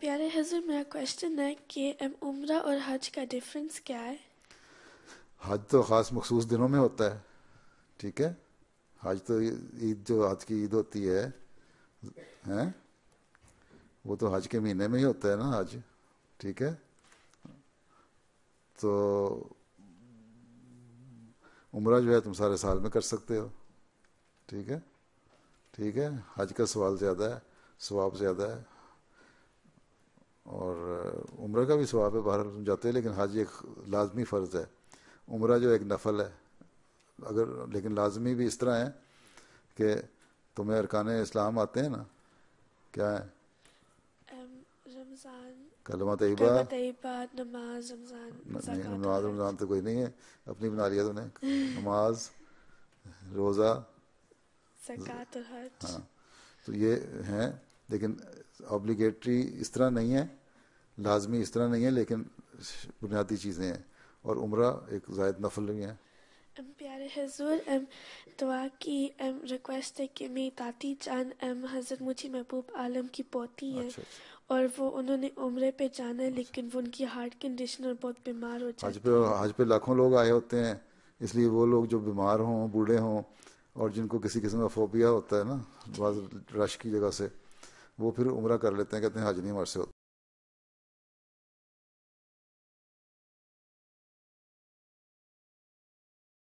प्यारे हजर मेरा क्वेश्चन है कि um, उम्र और हज का डिफरेंस क्या है हज तो ख़ास मखसूस दिनों में होता है ठीक है हज तो ईद जो आज की ईद होती है हैं वो तो हज के महीने में ही होता है ना हज ठीक है तो उम्र जो है तुम सारे साल में कर सकते हो ठीक है ठीक है हज का सवाल ज़्यादा है स्वाब ज़्यादा है और उम्र का भी स्वाब है बाहर तुम जाते हैं लेकिन हाजी एक लाजमी फ़र्ज़ है उम्र जो एक नफल है अगर लेकिन लाजमी भी इस तरह है कि तुम्हें अरकान इस्लाम आते हैं ना क्या है कलमा तयबा नमाज रमज़ान तो कोई नहीं है अपनी बना लिया तुमने नमाज रोज़ा हाँ तो ये हैं लेकिन ऑब्लिगेटरी इस तरह नहीं है लाजमी इस तरह नहीं है लेकिन बुनियादी चीज़ें हैं और उम्र एक जायद नफल नहीं है प्यारे हजूर एम दुआ की एम रिक्वेस्ट है कि मेरी दादी जान एम हजरत मुझी महबूब आलम की पोती हैं अच्छा, अच्छा। और वो उन्होंने उम्र पे जाना है लेकिन वो उनकी हार्ट कंडीशन और बहुत बीमार हो जाती हज पे हज पे लाखों लोग आए होते हैं इसलिए वो लोग जो बीमार हों बूढ़े हों और जिनको किसी किस्म का फोबिया होता है ना रश की जगह से वो फिर उम्र कर लेते हैं कहते हैं हज नहीं हमारे से होता